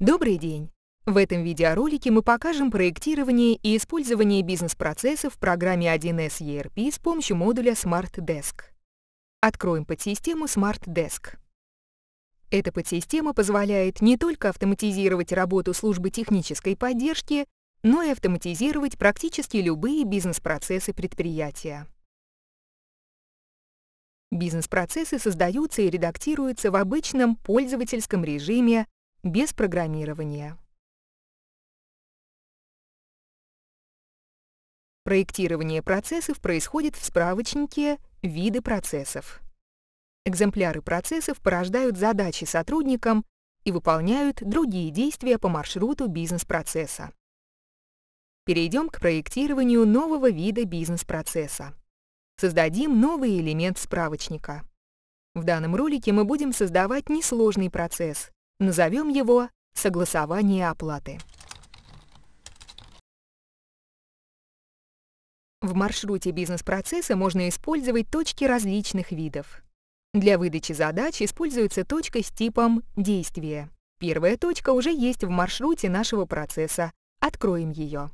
Добрый день! В этом видеоролике мы покажем проектирование и использование бизнес-процессов в программе 1С ERP с помощью модуля Smart Desk. Откроем подсистему Smart Desk. Эта подсистема позволяет не только автоматизировать работу службы технической поддержки, но и автоматизировать практически любые бизнес-процессы предприятия. Бизнес-процессы создаются и редактируются в обычном пользовательском режиме без программирования. Проектирование процессов происходит в справочнике «Виды процессов». Экземпляры процессов порождают задачи сотрудникам и выполняют другие действия по маршруту бизнес-процесса. Перейдем к проектированию нового вида бизнес-процесса. Создадим новый элемент справочника. В данном ролике мы будем создавать несложный процесс, Назовем его «Согласование оплаты». В маршруте бизнес-процесса можно использовать точки различных видов. Для выдачи задач используется точка с типом «Действие». Первая точка уже есть в маршруте нашего процесса. Откроем ее.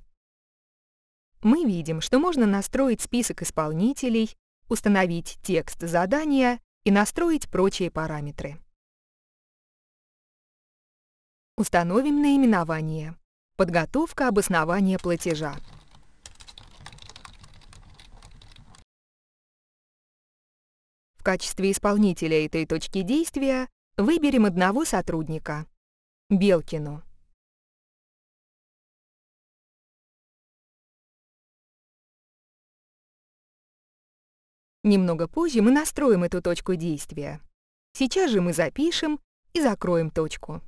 Мы видим, что можно настроить список исполнителей, установить текст задания и настроить прочие параметры. Установим наименование. Подготовка обоснования платежа. В качестве исполнителя этой точки действия выберем одного сотрудника. Белкину. Немного позже мы настроим эту точку действия. Сейчас же мы запишем и закроем точку.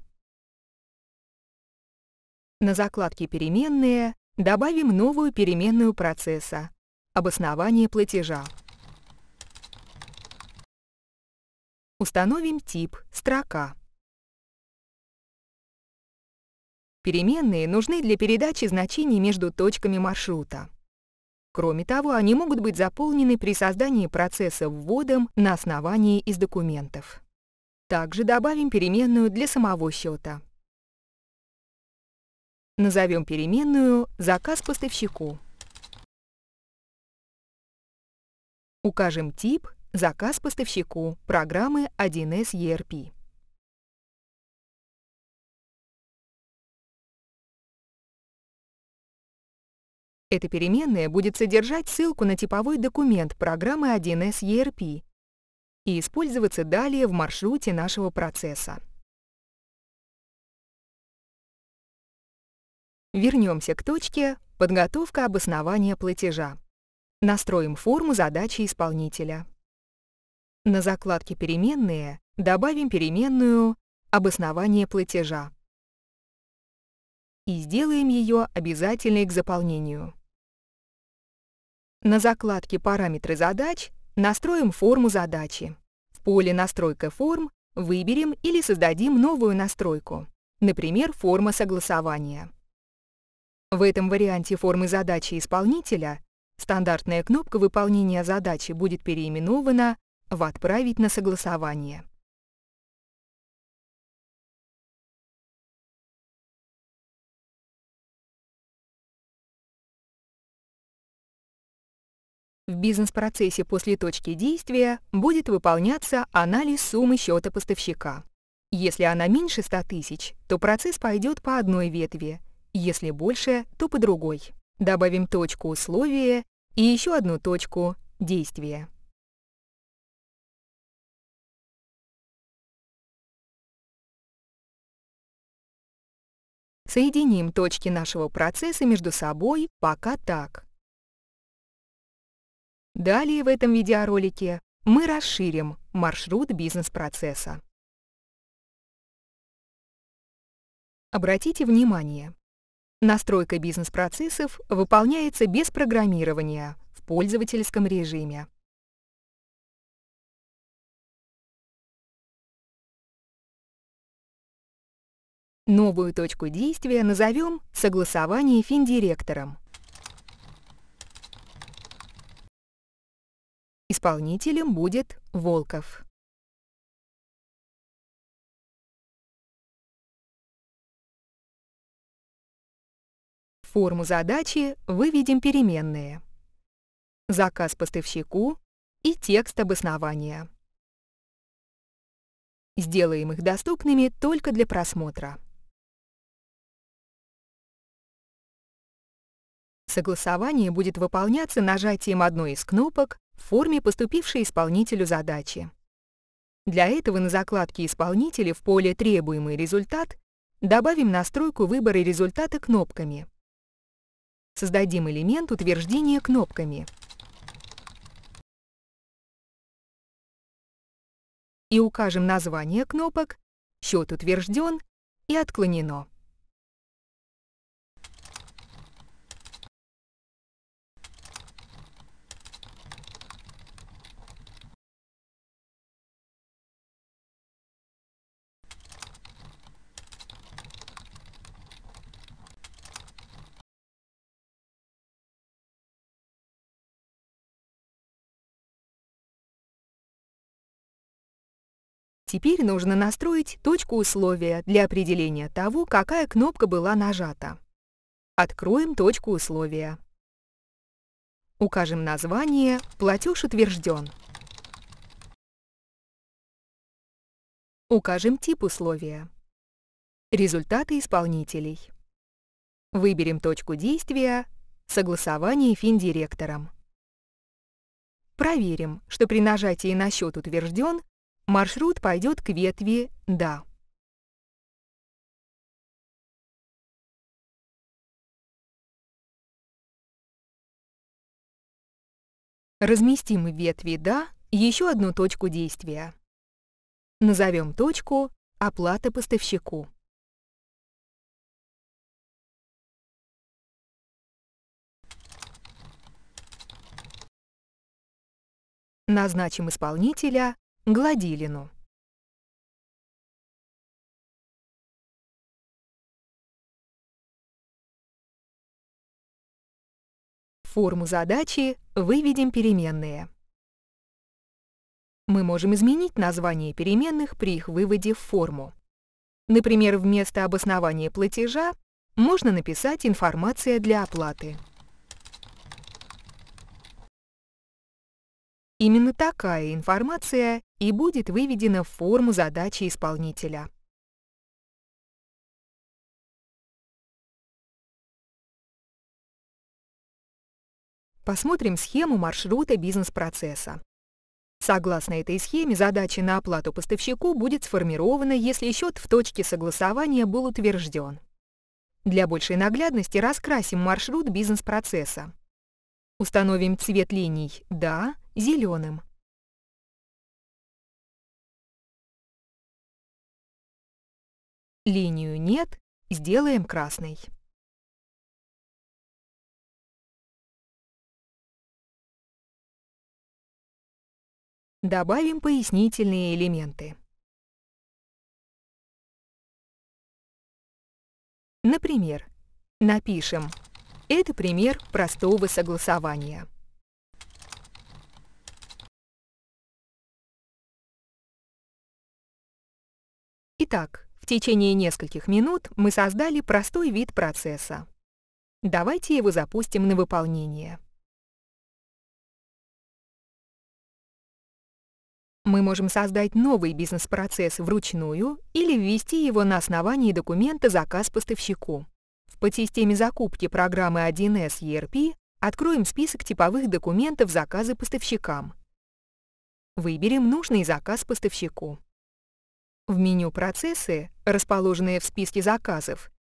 На закладке «Переменные» добавим новую переменную процесса «Обоснование платежа». Установим тип «Строка». Переменные нужны для передачи значений между точками маршрута. Кроме того, они могут быть заполнены при создании процесса вводом на основании из документов. Также добавим переменную для самого счета. Назовем переменную «Заказ поставщику». Укажем тип «Заказ поставщику» программы 1С ERP. Эта переменная будет содержать ссылку на типовой документ программы 1С ERP и использоваться далее в маршруте нашего процесса. Вернемся к точке «Подготовка обоснования платежа». Настроим форму задачи исполнителя. На закладке «Переменные» добавим переменную «Обоснование платежа» и сделаем ее обязательной к заполнению. На закладке «Параметры задач» настроим форму задачи. В поле «Настройка форм» выберем или создадим новую настройку, например, форма согласования. В этом варианте формы задачи исполнителя стандартная кнопка выполнения задачи будет переименована в «Отправить на согласование». В бизнес-процессе после точки действия будет выполняться анализ суммы счета поставщика. Если она меньше 100 тысяч, то процесс пойдет по одной ветви, если больше, то по другой. Добавим точку условия и еще одну точку действия. Соединим точки нашего процесса между собой пока так. Далее в этом видеоролике мы расширим маршрут бизнес-процесса. Обратите внимание, Настройка бизнес-процессов выполняется без программирования в пользовательском режиме. Новую точку действия назовем «Согласование финдиректором». Исполнителем будет Волков. форму задачи выведем переменные. Заказ поставщику и текст обоснования. Сделаем их доступными только для просмотра. Согласование будет выполняться нажатием одной из кнопок в форме, поступившей исполнителю задачи. Для этого на закладке «Исполнители» в поле «Требуемый результат» добавим настройку выбора результата кнопками Создадим элемент утверждения кнопками. И укажем название кнопок, счет утвержден и отклонено. Теперь нужно настроить точку условия для определения того, какая кнопка была нажата. Откроем точку условия. Укажем название «Платеж утвержден». Укажем тип условия. Результаты исполнителей. Выберем точку действия «Согласование финдиректором». Проверим, что при нажатии на счет утвержден Маршрут пойдет к ветви «Да». Разместим в ветви «Да» еще одну точку действия. Назовем точку «Оплата поставщику». Назначим исполнителя Гладилину. форму задачи выведем переменные. Мы можем изменить название переменных при их выводе в форму. Например, вместо обоснования платежа можно написать «Информация для оплаты». Именно такая информация и будет выведена в форму задачи исполнителя. Посмотрим схему маршрута бизнес-процесса. Согласно этой схеме, задача на оплату поставщику будет сформирована, если счет в точке согласования был утвержден. Для большей наглядности раскрасим маршрут бизнес-процесса. Установим цвет линий «Да», зеленым. Линию «нет» сделаем красной. Добавим пояснительные элементы. Например, напишем «Это пример простого согласования». Итак, в течение нескольких минут мы создали простой вид процесса. Давайте его запустим на выполнение. Мы можем создать новый бизнес-процесс вручную или ввести его на основании документа «Заказ поставщику». В подсистеме закупки программы 1С ERP откроем список типовых документов заказа поставщикам. Выберем нужный заказ поставщику в меню «Процессы», расположенное в списке заказов,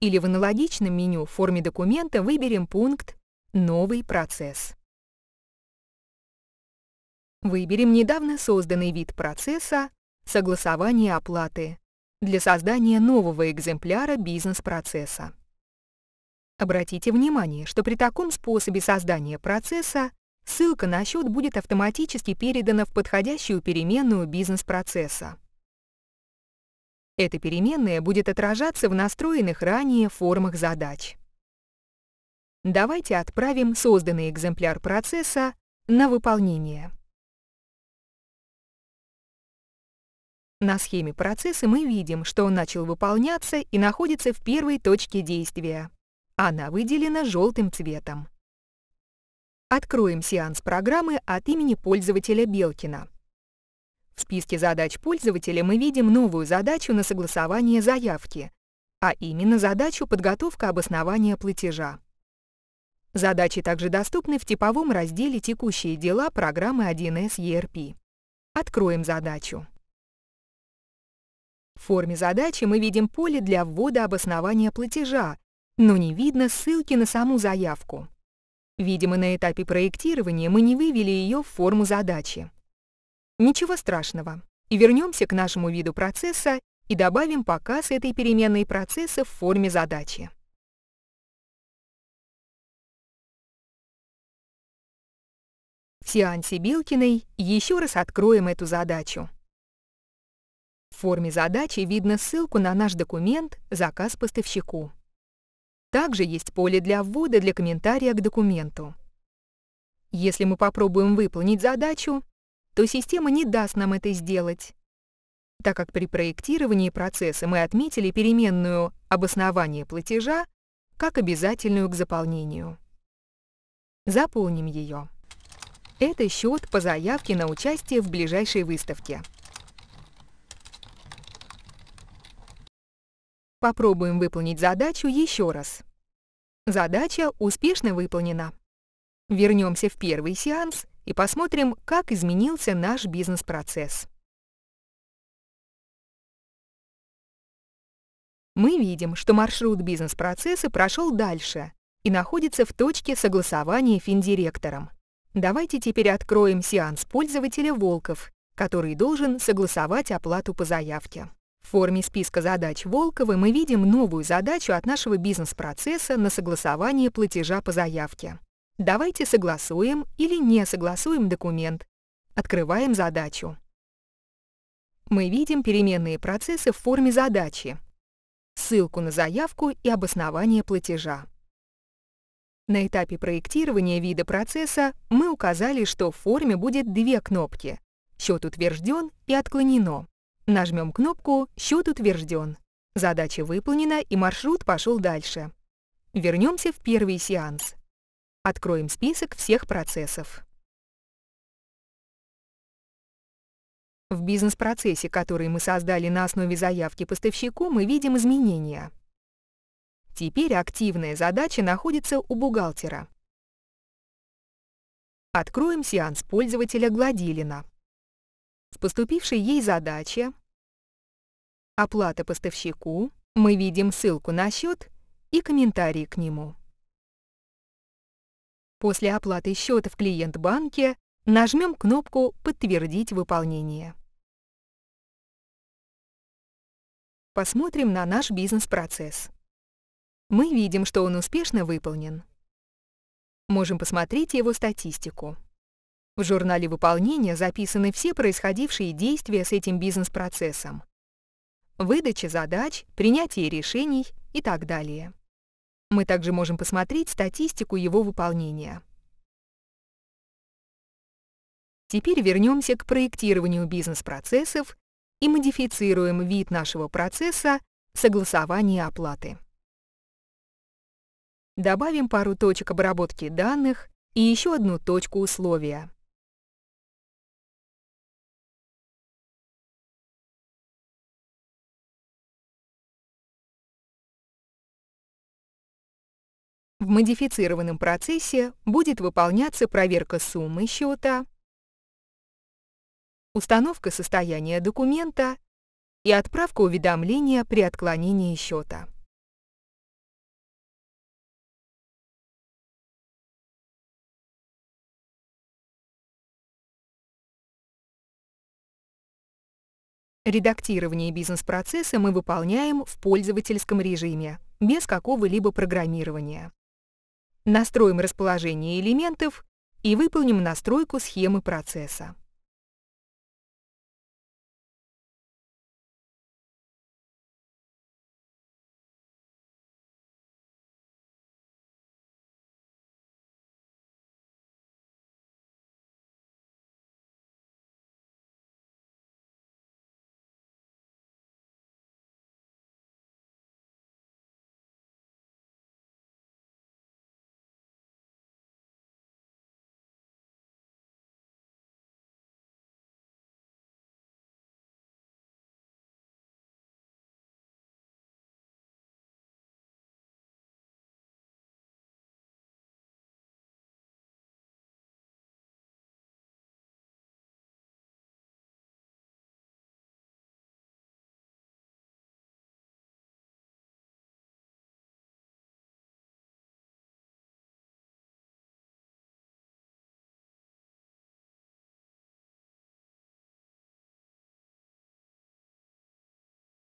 или в аналогичном меню в форме документа выберем пункт «Новый процесс». Выберем недавно созданный вид процесса «Согласование оплаты» для создания нового экземпляра бизнес-процесса. Обратите внимание, что при таком способе создания процесса ссылка на счет будет автоматически передана в подходящую переменную бизнес-процесса. Эта переменная будет отражаться в настроенных ранее формах задач. Давайте отправим созданный экземпляр процесса на выполнение. На схеме процесса мы видим, что он начал выполняться и находится в первой точке действия. Она выделена желтым цветом. Откроем сеанс программы от имени пользователя Белкина. В списке задач пользователя мы видим новую задачу на согласование заявки, а именно задачу подготовка обоснования платежа. Задачи также доступны в типовом разделе «Текущие дела» программы 1С ERP. Откроем задачу. В форме задачи мы видим поле для ввода обоснования платежа, но не видно ссылки на саму заявку. Видимо, на этапе проектирования мы не вывели ее в форму задачи. Ничего страшного. И вернемся к нашему виду процесса и добавим показ этой переменной процесса в форме задачи. В сеансе Белкиной еще раз откроем эту задачу. В форме задачи видно ссылку на наш документ «Заказ поставщику». Также есть поле для ввода для комментария к документу. Если мы попробуем выполнить задачу, то система не даст нам это сделать. Так как при проектировании процесса мы отметили переменную «обоснование платежа» как обязательную к заполнению. Заполним ее. Это счет по заявке на участие в ближайшей выставке. Попробуем выполнить задачу еще раз. Задача успешно выполнена. Вернемся в первый сеанс и посмотрим, как изменился наш бизнес-процесс. Мы видим, что маршрут бизнес-процесса прошел дальше и находится в точке согласования финдиректором. Давайте теперь откроем сеанс пользователя Волков, который должен согласовать оплату по заявке. В форме списка задач Волковы мы видим новую задачу от нашего бизнес-процесса на согласование платежа по заявке. Давайте согласуем или не согласуем документ. Открываем задачу. Мы видим переменные процессы в форме задачи. Ссылку на заявку и обоснование платежа. На этапе проектирования вида процесса мы указали, что в форме будет две кнопки «Счет утвержден» и «Отклонено». Нажмем кнопку «Счет утвержден». Задача выполнена и маршрут пошел дальше. Вернемся в первый сеанс. Откроем список всех процессов. В бизнес-процессе, который мы создали на основе заявки поставщику, мы видим изменения. Теперь активная задача находится у бухгалтера. Откроем сеанс пользователя Гладилина. В поступившей ей задаче «Оплата поставщику» мы видим ссылку на счет и комментарии к нему. После оплаты счета в клиент-банке нажмем кнопку «Подтвердить выполнение». Посмотрим на наш бизнес-процесс. Мы видим, что он успешно выполнен. Можем посмотреть его статистику. В журнале выполнения записаны все происходившие действия с этим бизнес-процессом. Выдача задач, принятие решений и так далее. Мы также можем посмотреть статистику его выполнения. Теперь вернемся к проектированию бизнес-процессов и модифицируем вид нашего процесса согласования оплаты. Добавим пару точек обработки данных и еще одну точку условия. В модифицированном процессе будет выполняться проверка суммы счета, установка состояния документа и отправка уведомления при отклонении счета. Редактирование бизнес-процесса мы выполняем в пользовательском режиме, без какого-либо программирования. Настроим расположение элементов и выполним настройку схемы процесса.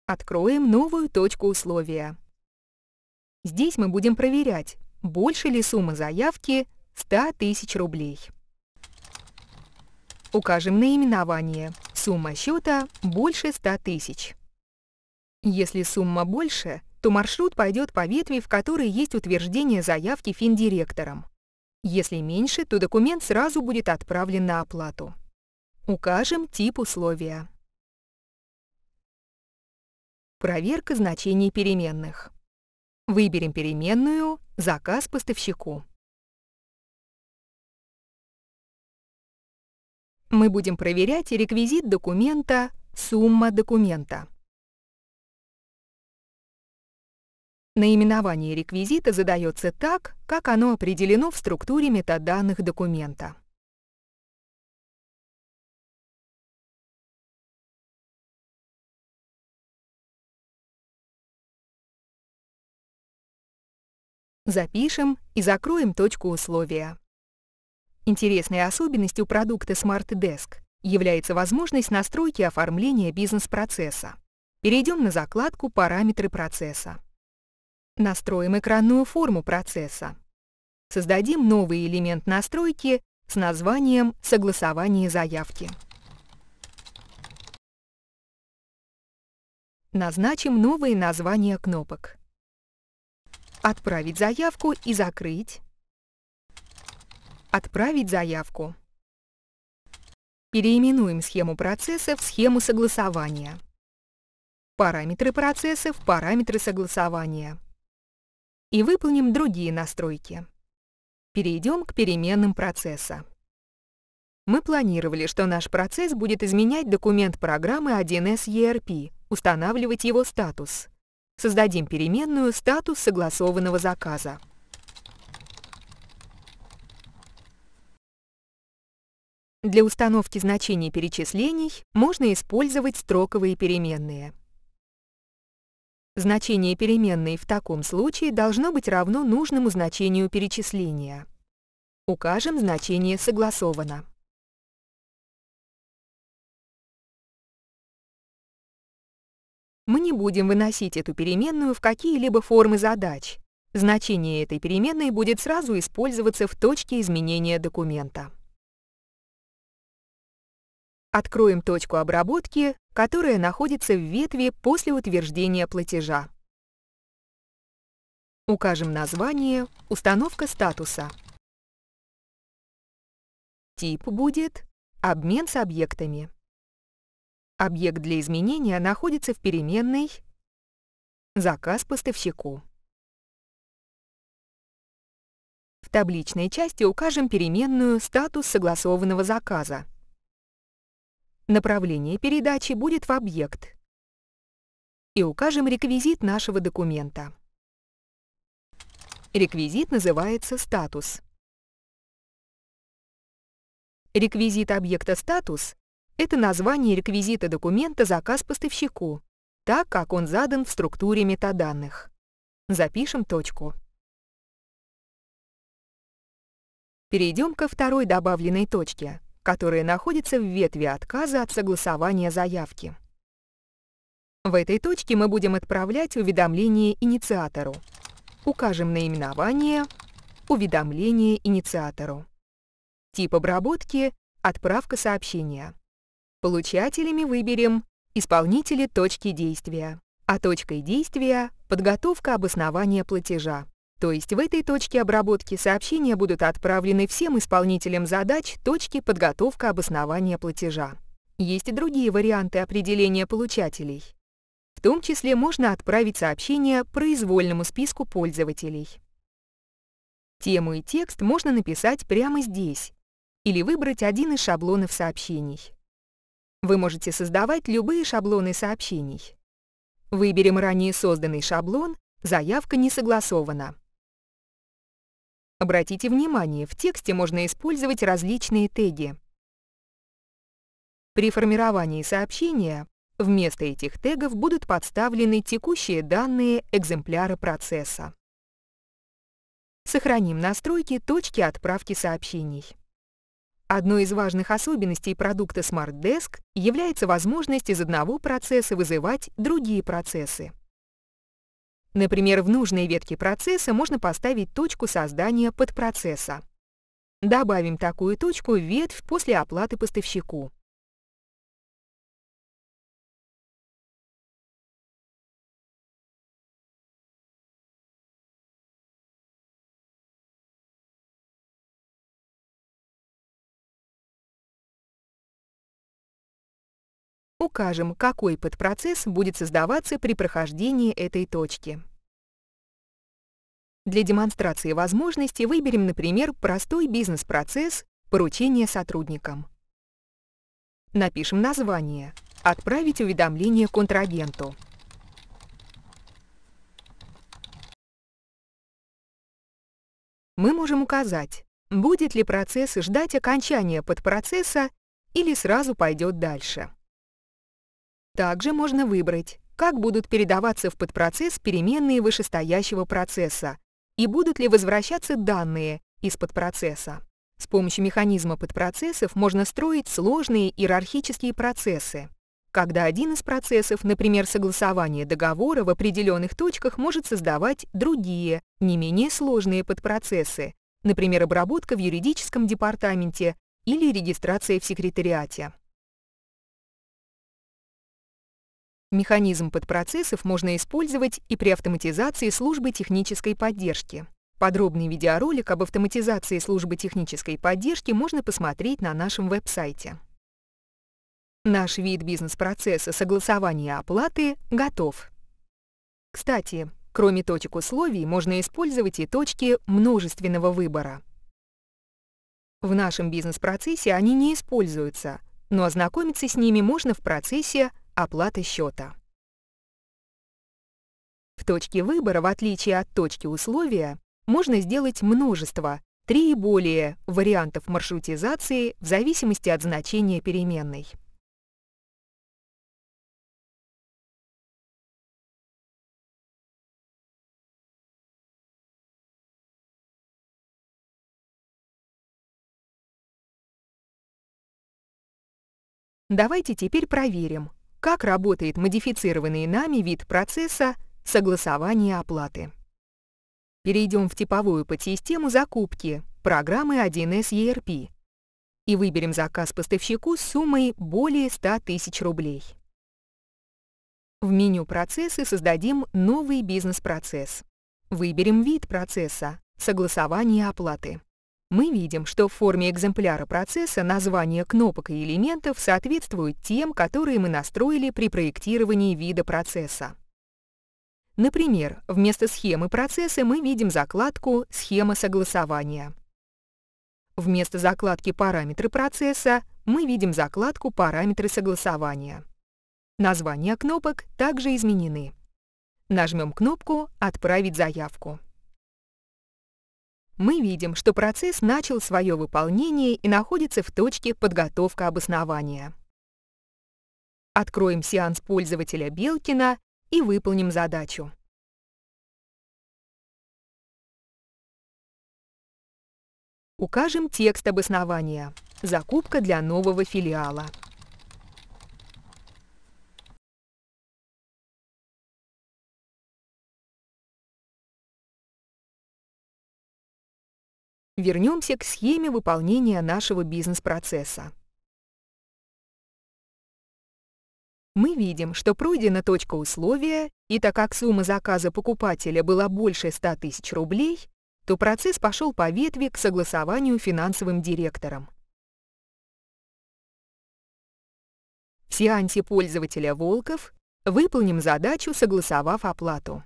Откроем новую точку условия. Здесь мы будем проверять, больше ли сумма заявки 100 тысяч рублей. Укажем наименование «Сумма счета больше 100 тысяч». Если сумма больше, то маршрут пойдет по ветви, в которой есть утверждение заявки финдиректором. Если меньше, то документ сразу будет отправлен на оплату. Укажем тип условия. Проверка значений переменных. Выберем переменную «Заказ поставщику». Мы будем проверять реквизит документа «Сумма документа». Наименование реквизита задается так, как оно определено в структуре метаданных документа. Запишем и закроем точку условия. Интересной особенностью продукта Smart Desk является возможность настройки оформления бизнес-процесса. Перейдем на закладку «Параметры процесса». Настроим экранную форму процесса. Создадим новый элемент настройки с названием «Согласование заявки». Назначим новые названия кнопок. Отправить заявку и закрыть. Отправить заявку. Переименуем схему процесса в схему согласования. Параметры процесса в параметры согласования. И выполним другие настройки. Перейдем к переменным процесса. Мы планировали, что наш процесс будет изменять документ программы 1С ERP, устанавливать его статус создадим переменную статус согласованного заказа. Для установки значений перечислений можно использовать строковые переменные. Значение переменной в таком случае должно быть равно нужному значению перечисления. Укажем значение «согласовано». мы не будем выносить эту переменную в какие-либо формы задач. Значение этой переменной будет сразу использоваться в точке изменения документа. Откроем точку обработки, которая находится в ветви после утверждения платежа. Укажем название «Установка статуса». Тип будет «Обмен с объектами». Объект для изменения находится в переменной «Заказ поставщику». В табличной части укажем переменную «Статус согласованного заказа». Направление передачи будет в объект и укажем реквизит нашего документа. Реквизит называется «Статус». Реквизит объекта «Статус» Это название реквизита документа «Заказ поставщику», так как он задан в структуре метаданных. Запишем точку. Перейдем ко второй добавленной точке, которая находится в ветви отказа от согласования заявки. В этой точке мы будем отправлять уведомление инициатору. Укажем наименование «Уведомление инициатору». Тип обработки «Отправка сообщения». Получателями выберем исполнители точки действия, а точкой действия – подготовка обоснования платежа. То есть в этой точке обработки сообщения будут отправлены всем исполнителям задач точки подготовка обоснования платежа. Есть и другие варианты определения получателей. В том числе можно отправить сообщение произвольному списку пользователей. Тему и текст можно написать прямо здесь или выбрать один из шаблонов сообщений. Вы можете создавать любые шаблоны сообщений. Выберем ранее созданный шаблон «Заявка не согласована». Обратите внимание, в тексте можно использовать различные теги. При формировании сообщения вместо этих тегов будут подставлены текущие данные экземпляра процесса. Сохраним настройки точки отправки сообщений. Одной из важных особенностей продукта SmartDesk является возможность из одного процесса вызывать другие процессы. Например, в нужной ветке процесса можно поставить точку создания подпроцесса. Добавим такую точку в ветвь после оплаты поставщику. укажем, какой подпроцесс будет создаваться при прохождении этой точки. Для демонстрации возможности выберем, например, простой бизнес-процесс «Поручение сотрудникам». Напишем название «Отправить уведомление контрагенту». Мы можем указать, будет ли процесс ждать окончания подпроцесса или сразу пойдет дальше. Также можно выбрать, как будут передаваться в подпроцесс переменные вышестоящего процесса и будут ли возвращаться данные из подпроцесса. С помощью механизма подпроцессов можно строить сложные иерархические процессы, когда один из процессов, например, согласование договора в определенных точках, может создавать другие, не менее сложные подпроцессы, например, обработка в юридическом департаменте или регистрация в секретариате. Механизм подпроцессов можно использовать и при автоматизации службы технической поддержки. Подробный видеоролик об автоматизации службы технической поддержки можно посмотреть на нашем веб-сайте. Наш вид бизнес-процесса согласования оплаты готов. Кстати, кроме точек условий, можно использовать и точки множественного выбора. В нашем бизнес-процессе они не используются, но ознакомиться с ними можно в процессе оплаты счета. В точке выбора, в отличие от точки условия, можно сделать множество, три и более вариантов маршрутизации в зависимости от значения переменной. Давайте теперь проверим, как работает модифицированный нами вид процесса согласования оплаты. Перейдем в типовую подсистему закупки программы 1С ERP и выберем заказ поставщику с суммой более 100 тысяч рублей. В меню «Процессы» создадим новый бизнес-процесс. Выберем вид процесса – согласование оплаты мы видим, что в форме экземпляра процесса названия кнопок и элементов соответствуют тем, которые мы настроили при проектировании вида процесса. Например, вместо схемы процесса мы видим закладку «Схема согласования». Вместо закладки «Параметры процесса» мы видим закладку «Параметры согласования». Названия кнопок также изменены. Нажмем кнопку «Отправить заявку» мы видим, что процесс начал свое выполнение и находится в точке подготовка обоснования. Откроем сеанс пользователя Белкина и выполним задачу. Укажем текст обоснования «Закупка для нового филиала». вернемся к схеме выполнения нашего бизнес-процесса. Мы видим, что пройдена точка условия, и так как сумма заказа покупателя была больше 100 тысяч рублей, то процесс пошел по ветви к согласованию финансовым директором. В сеансе пользователя «Волков» выполним задачу, согласовав оплату.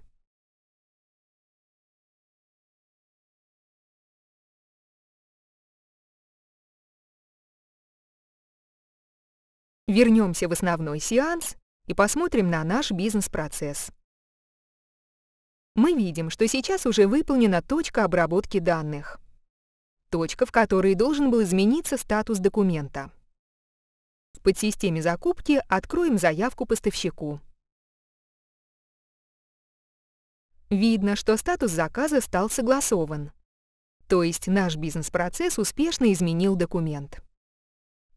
Вернемся в основной сеанс и посмотрим на наш бизнес-процесс. Мы видим, что сейчас уже выполнена точка обработки данных. Точка, в которой должен был измениться статус документа. В подсистеме закупки откроем заявку поставщику. Видно, что статус заказа стал согласован. То есть наш бизнес-процесс успешно изменил документ.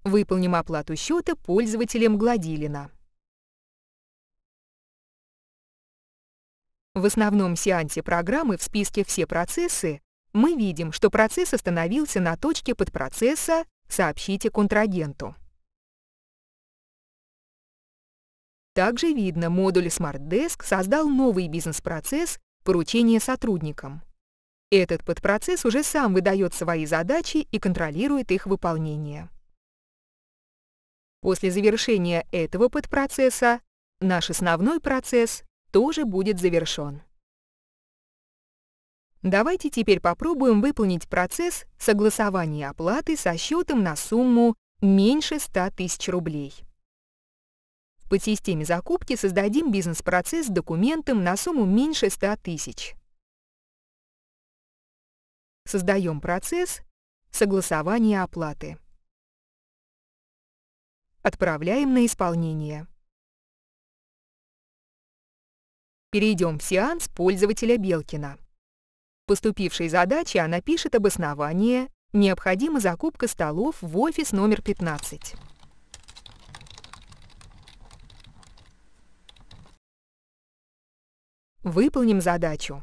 Выполним оплату счета пользователям Гладилина. В основном сеансе программы в списке «Все процессы» мы видим, что процесс остановился на точке подпроцесса «Сообщите контрагенту». Также видно, модуль Smart создал новый бизнес-процесс «Поручение сотрудникам». Этот подпроцесс уже сам выдает свои задачи и контролирует их выполнение. После завершения этого подпроцесса наш основной процесс тоже будет завершен. Давайте теперь попробуем выполнить процесс согласования оплаты со счетом на сумму меньше 100 тысяч рублей. В подсистеме закупки создадим бизнес-процесс с документом на сумму меньше 100 тысяч. Создаем процесс согласования оплаты. Отправляем на исполнение. Перейдем в сеанс пользователя Белкина. В поступившей задаче она пишет обоснование «Необходима закупка столов в офис номер 15». Выполним задачу.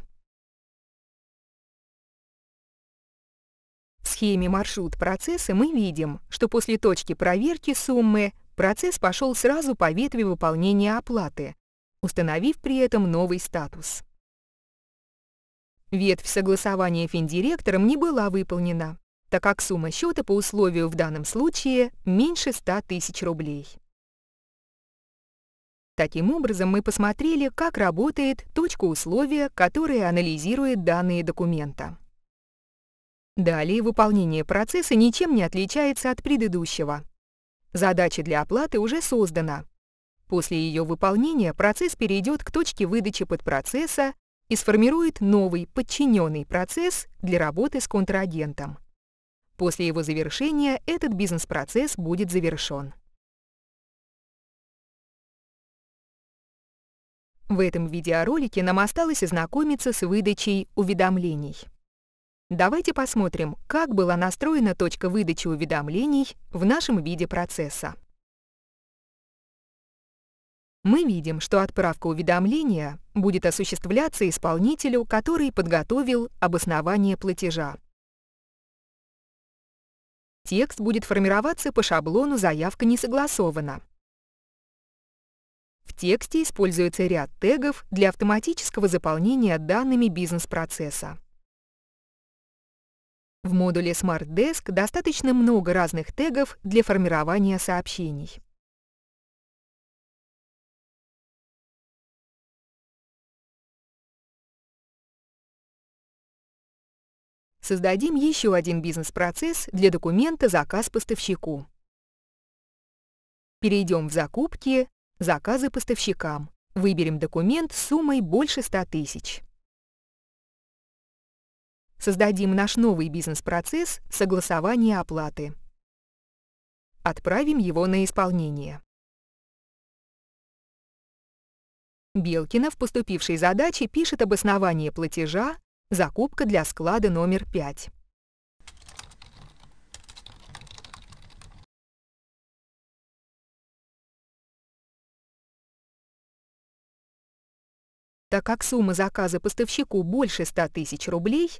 схеме маршрут процесса мы видим, что после точки проверки суммы процесс пошел сразу по ветви выполнения оплаты, установив при этом новый статус. Ветвь согласования финдиректором не была выполнена, так как сумма счета по условию в данном случае меньше 100 тысяч рублей. Таким образом, мы посмотрели, как работает точка условия, которая анализирует данные документа. Далее выполнение процесса ничем не отличается от предыдущего. Задача для оплаты уже создана. После ее выполнения процесс перейдет к точке выдачи подпроцесса и сформирует новый подчиненный процесс для работы с контрагентом. После его завершения этот бизнес-процесс будет завершен. В этом видеоролике нам осталось ознакомиться с выдачей уведомлений. Давайте посмотрим, как была настроена точка выдачи уведомлений в нашем виде процесса. Мы видим, что отправка уведомления будет осуществляться исполнителю, который подготовил обоснование платежа. Текст будет формироваться по шаблону «Заявка не согласована». В тексте используется ряд тегов для автоматического заполнения данными бизнес-процесса. В модуле Smart Desk достаточно много разных тегов для формирования сообщений. Создадим еще один бизнес-процесс для документа «Заказ поставщику». Перейдем в закупки «Заказы поставщикам». Выберем документ с суммой больше 100 тысяч. Создадим наш новый бизнес-процесс согласования оплаты. Отправим его на исполнение. Белкина в поступившей задаче пишет обоснование платежа «Закупка для склада номер 5». Так как сумма заказа поставщику больше 100 тысяч рублей,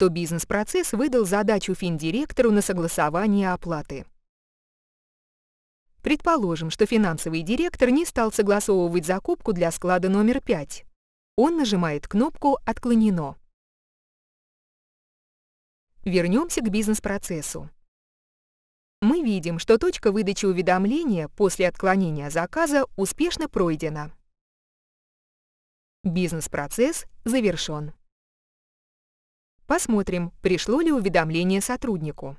то бизнес-процесс выдал задачу финдиректору на согласование оплаты. Предположим, что финансовый директор не стал согласовывать закупку для склада номер 5. Он нажимает кнопку «Отклонено». Вернемся к бизнес-процессу. Мы видим, что точка выдачи уведомления после отклонения заказа успешно пройдена. Бизнес-процесс завершен. Посмотрим, пришло ли уведомление сотруднику.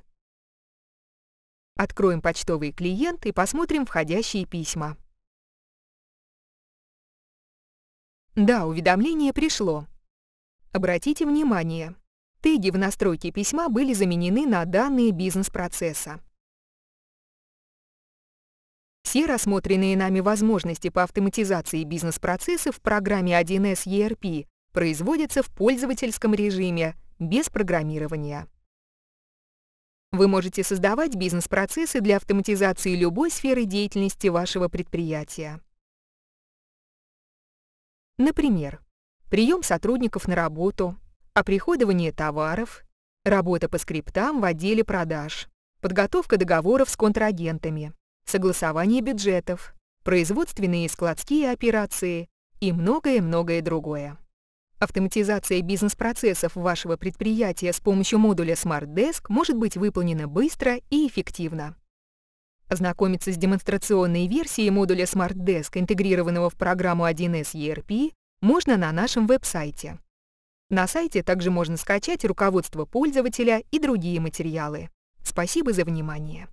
Откроем почтовый клиент и посмотрим входящие письма. Да, уведомление пришло. Обратите внимание, теги в настройке письма были заменены на данные бизнес-процесса. Все рассмотренные нами возможности по автоматизации бизнес процессов в программе 1С ERP производятся в пользовательском режиме без программирования. Вы можете создавать бизнес-процессы для автоматизации любой сферы деятельности вашего предприятия. Например, прием сотрудников на работу, оприходование товаров, работа по скриптам в отделе продаж, подготовка договоров с контрагентами, согласование бюджетов, производственные и складские операции и многое-многое другое. Автоматизация бизнес-процессов вашего предприятия с помощью модуля Smart Desk может быть выполнена быстро и эффективно. Ознакомиться с демонстрационной версией модуля Smart Desk, интегрированного в программу 1С ERP, можно на нашем веб-сайте. На сайте также можно скачать руководство пользователя и другие материалы. Спасибо за внимание.